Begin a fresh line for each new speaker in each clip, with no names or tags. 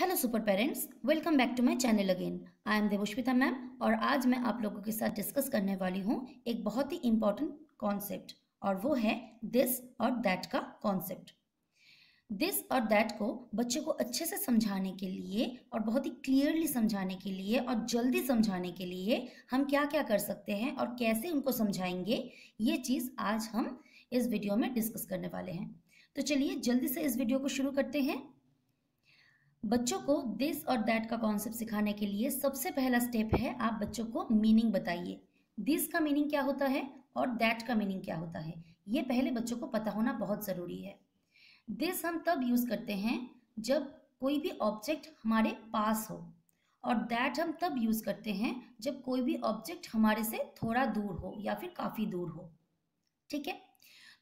hello super parents welcome back to my channel again I am Devoshwita ma'am और आज मैं आप लोगों के साथ डिस्कस करने वाली हूँ एक बहुत ही इम्पॉर्टेंट कॉन्सेप्ट और वो है दिस और दैट का कॉन्सेप्ट दिस और दैट को बच्चे को अच्छे से समझाने के लिए और बहुत ही क्लियरली समझाने के लिए और जल्दी समझाने के लिए हम क्या क्या कर सकते हैं और कैसे उनको समझाएंगे ये चीज़ आज हम इस वीडियो में डिस्कस करने वाले हैं तो चलिए जल्दी से इस वीडियो को शुरू करते हैं बच्चों को दिस और दैट का कॉन्सेप्ट सिखाने के लिए सबसे पहला स्टेप है आप बच्चों को मीनिंग बताइए दिस का मीनिंग क्या होता है और दैट का मीनिंग क्या होता है ये पहले बच्चों को पता होना बहुत ज़रूरी है दिस हम तब यूज़ करते हैं जब कोई भी ऑब्जेक्ट हमारे पास हो और दैट हम तब यूज़ करते हैं जब कोई भी ऑब्जेक्ट हमारे से थोड़ा दूर हो या फिर काफ़ी दूर हो ठीक है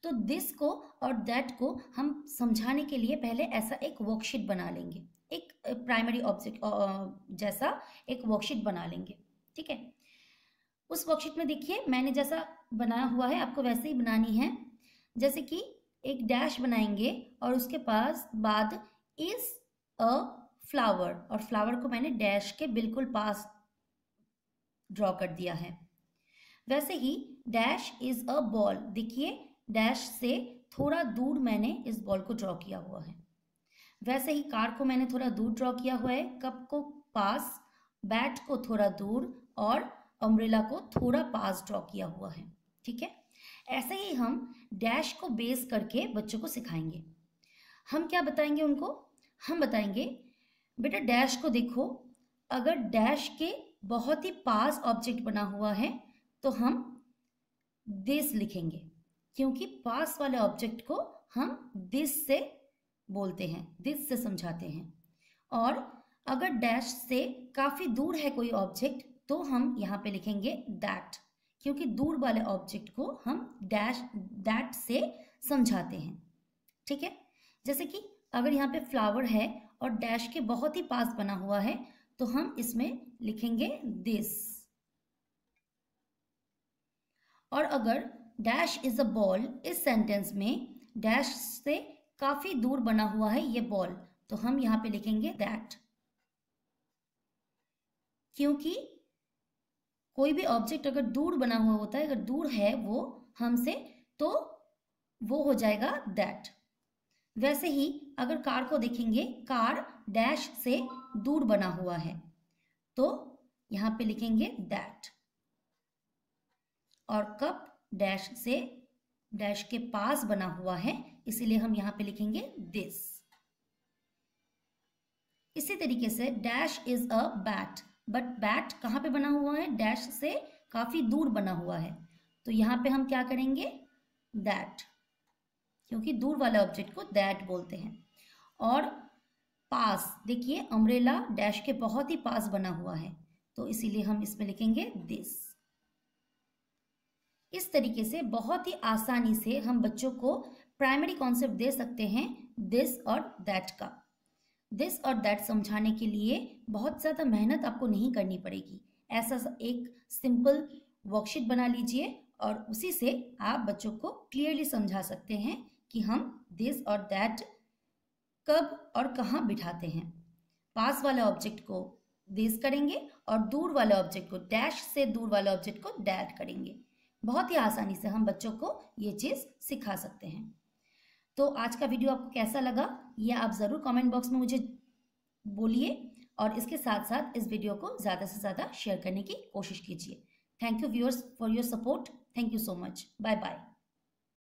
तो दिस को और दैट को हम समझाने के लिए पहले ऐसा एक वर्कशीट बना लेंगे एक प्राइमरी ऑब्जेक्ट जैसा एक वर्कशीट बना लेंगे ठीक है उस वर्कशीट में देखिए मैंने जैसा बनाया हुआ है आपको वैसे ही बनानी है जैसे कि एक डैश बनाएंगे और उसके पास बाद इज अ फ्लावर और फ्लावर को मैंने डैश के बिल्कुल पास ड्रॉ कर दिया है वैसे ही डैश इज अ बॉल देखिए डैश से थोड़ा दूर मैंने इस बॉल को ड्रॉ किया हुआ है वैसे ही कार को मैंने थोड़ा दूर ड्रॉ किया हुआ है कप को पास बैट को थोड़ा दूर और अम्ब्रेला को थोड़ा पास ड्रॉ किया हुआ है ठीक है ऐसे ही हम डैश को बेस करके बच्चों को सिखाएंगे हम क्या बताएंगे उनको हम बताएंगे बेटा डैश को देखो अगर डैश के बहुत ही पास ऑब्जेक्ट बना हुआ है तो हम दिस लिखेंगे क्योंकि पास वाले ऑब्जेक्ट को हम दिस से बोलते हैं दिस से समझाते हैं और अगर डैश से काफ़ी दूर है कोई ऑब्जेक्ट तो हम यहाँ पे लिखेंगे दैट क्योंकि दूर वाले ऑब्जेक्ट को हम डैश दैट से समझाते हैं ठीक है जैसे कि अगर यहाँ पे फ्लावर है और डैश के बहुत ही पास बना हुआ है तो हम इसमें लिखेंगे दिस और अगर डैश इज अ बॉल इस सेंटेंस में डैश से काफी दूर बना हुआ है ये बॉल तो हम यहां पे लिखेंगे दैट क्योंकि कोई भी ऑब्जेक्ट अगर दूर बना हुआ होता है अगर दूर है वो हमसे तो वो हो जाएगा दैट वैसे ही अगर कार को देखेंगे कार डैश से दूर बना हुआ है तो यहाँ पे लिखेंगे दैट और कप डैश से डैश के पास बना हुआ है इसीलिए हम यहाँ पे लिखेंगे दिस इसी तरीके से dash is a bat but bat कहाँ पे बना हुआ है डैश से काफ़ी दूर बना हुआ है तो यहाँ पे हम क्या करेंगे दैट क्योंकि दूर वाले ऑब्जेक्ट को दैट बोलते हैं और पास देखिए अमरेला डैश के बहुत ही पास बना हुआ है तो इसीलिए हम इसमें लिखेंगे दिस इस तरीके से बहुत ही आसानी से हम बच्चों को प्राइमरी कॉन्सेप्ट दे सकते हैं दिस और दैट का दिस और दैट समझाने के लिए बहुत ज़्यादा मेहनत आपको नहीं करनी पड़ेगी ऐसा एक सिंपल वर्कशीट बना लीजिए और उसी से आप बच्चों को क्लियरली समझा सकते हैं कि हम दिस और दैट कब और कहाँ बिठाते हैं पास वाले ऑब्जेक्ट को दिस करेंगे और दूर वाले ऑब्जेक्ट को डैश से दूर वाले ऑब्जेक्ट को डैट करेंगे बहुत ही आसानी से हम बच्चों को ये चीज़ सिखा सकते हैं तो आज का वीडियो आपको कैसा लगा ये आप ज़रूर कमेंट बॉक्स में मुझे बोलिए और इसके साथ साथ इस वीडियो को ज़्यादा से ज़्यादा शेयर करने की कोशिश कीजिए thank you viewers for your support thank you so much bye bye